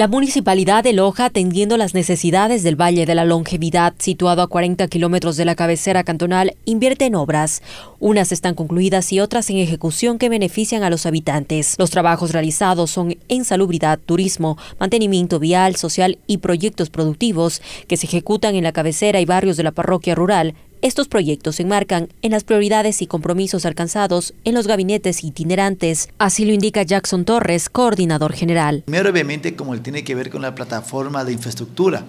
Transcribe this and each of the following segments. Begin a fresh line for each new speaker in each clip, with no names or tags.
La municipalidad de Loja, atendiendo las necesidades del Valle de la Longevidad, situado a 40 kilómetros de la cabecera cantonal, invierte en obras. Unas están concluidas y otras en ejecución que benefician a los habitantes. Los trabajos realizados son en salubridad, turismo, mantenimiento vial, social y proyectos productivos que se ejecutan en la cabecera y barrios de la parroquia rural estos proyectos se enmarcan en las prioridades y compromisos alcanzados en los gabinetes itinerantes, así lo indica Jackson Torres, coordinador general.
Primero, obviamente, como él tiene que ver con la plataforma de infraestructura,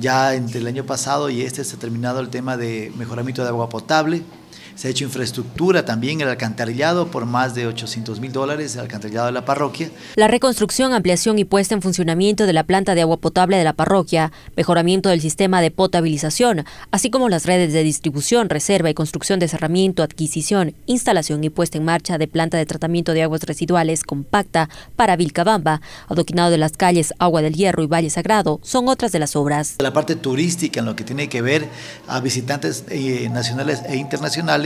ya entre el año pasado y este se ha terminado el tema de mejoramiento de agua potable, se ha hecho infraestructura también, el alcantarillado por más de 800 mil dólares, el alcantarillado de la parroquia.
La reconstrucción, ampliación y puesta en funcionamiento de la planta de agua potable de la parroquia, mejoramiento del sistema de potabilización, así como las redes de distribución, reserva y construcción de cerramiento, adquisición, instalación y puesta en marcha de planta de tratamiento de aguas residuales compacta para Vilcabamba, adoquinado de las calles Agua del Hierro y Valle Sagrado, son otras de las
obras. La parte turística en lo que tiene que ver a visitantes eh, nacionales e internacionales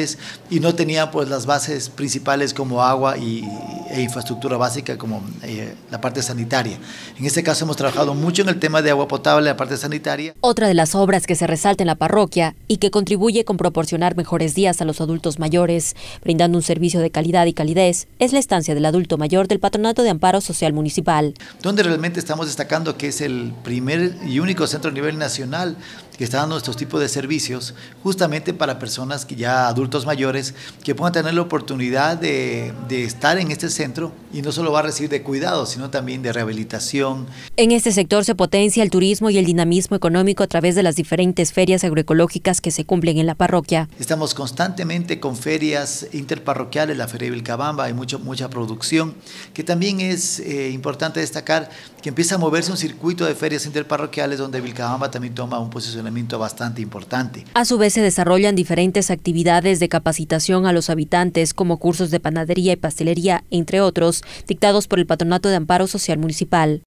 y no tenía pues las bases principales como agua y, e infraestructura básica como eh, la parte sanitaria. En este caso hemos trabajado mucho en el tema de agua potable, la parte sanitaria.
Otra de las obras que se resalta en la parroquia y que contribuye con proporcionar mejores días a los adultos mayores, brindando un servicio de calidad y calidez, es la estancia del adulto mayor del Patronato de Amparo Social Municipal.
Donde realmente estamos destacando que es el primer y único centro a nivel nacional que está dando estos tipos de servicios justamente para personas que ya adultos mayores que puedan tener la oportunidad de, estar en este centro y no solo va a recibir de cuidados, sino también de rehabilitación.
En este sector se potencia el turismo y el dinamismo económico a través de las diferentes ferias agroecológicas que se cumplen en la parroquia.
Estamos constantemente con ferias interparroquiales, la Feria de Vilcabamba, hay mucho, mucha producción, que también es eh, importante destacar que empieza a moverse un circuito de ferias interparroquiales donde Vilcabamba también toma un posicionamiento bastante importante.
A su vez se desarrollan diferentes actividades de capacitación a los habitantes como cursos de panadería y pastelería, entre otros, dictados por el Patronato de Amparo Social Municipal.